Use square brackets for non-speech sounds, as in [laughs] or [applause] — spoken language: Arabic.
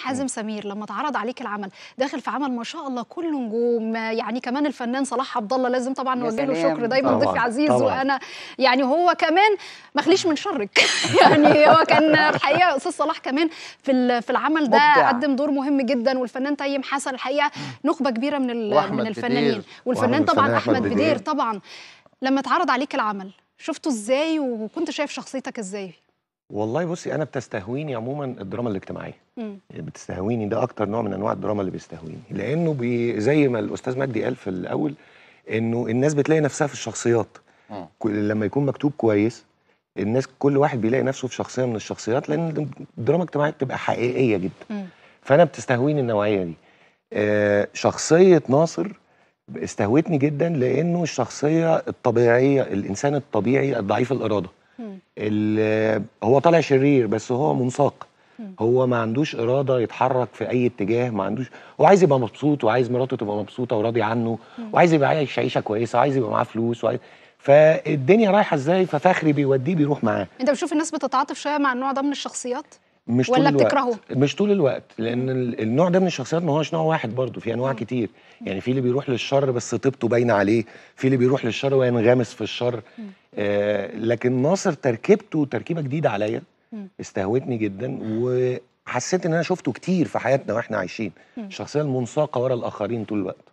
حازم سمير لما اتعرض عليك العمل داخل في عمل ما شاء الله كله نجوم يعني كمان الفنان صلاح عبد الله لازم طبعا نوجه له شكر دايما ضيف عزيز طبعا. وانا يعني هو كمان ما خليش من شرك [laughs] يعني هو كان الحقيقه استاذ صلاح كمان في في العمل ده مبدع. قدم دور مهم جدا والفنان تيم حسن الحقيقه نخبه كبيره من من الفنانين والفنان طبعا احمد بدير طبعا لما اتعرض عليك العمل شفته ازاي وكنت شايف شخصيتك ازاي والله بصي انا بتستهويني عموما الدراما الاجتماعيه مم. يعني بتستهويني ده اكتر نوع من انواع الدراما اللي بيستهويني لانه بي زي ما الاستاذ مجدي قال في الاول انه الناس بتلاقي نفسها في الشخصيات مم. لما يكون مكتوب كويس الناس كل واحد بيلاقي نفسه في شخصيه من الشخصيات لان الدراما الاجتماعيه بتبقى حقيقيه جدا مم. فانا بتستهويني النوعيه دي آه شخصيه ناصر استهوتني جدا لانه الشخصيه الطبيعيه الانسان الطبيعي الضعيف الاراده هو طالع شرير بس هو منساق هو ما عندوش اراده يتحرك في اي اتجاه ما عندوش هو عايز يبقى مبسوط وعايز مراته تبقى مبسوطه وراضي عنه وعايز يبقى عايش عيشه كويسه وعايز يبقى معاه فلوس وعايز فالدنيا رايحه ازاي ففخري بيوديه بيروح معاه انت بتشوف الناس بتتعاطف شويه مع النوع ده من الشخصيات مش ولا طول بتكرهه مش طول الوقت لان النوع ده من الشخصيات ما هوش نوع واحد برضه في انواع كتير يعني في اللي بيروح للشر بس طيبته باينه عليه في اللي بيروح للشر وينغمس في الشر آه، لكن ناصر تركيبته تركيبه جديده عليا استهوتني جدا وحسيت ان انا شفته كتير في حياتنا واحنا عايشين الشخصيه المنساقه ورا الاخرين طول الوقت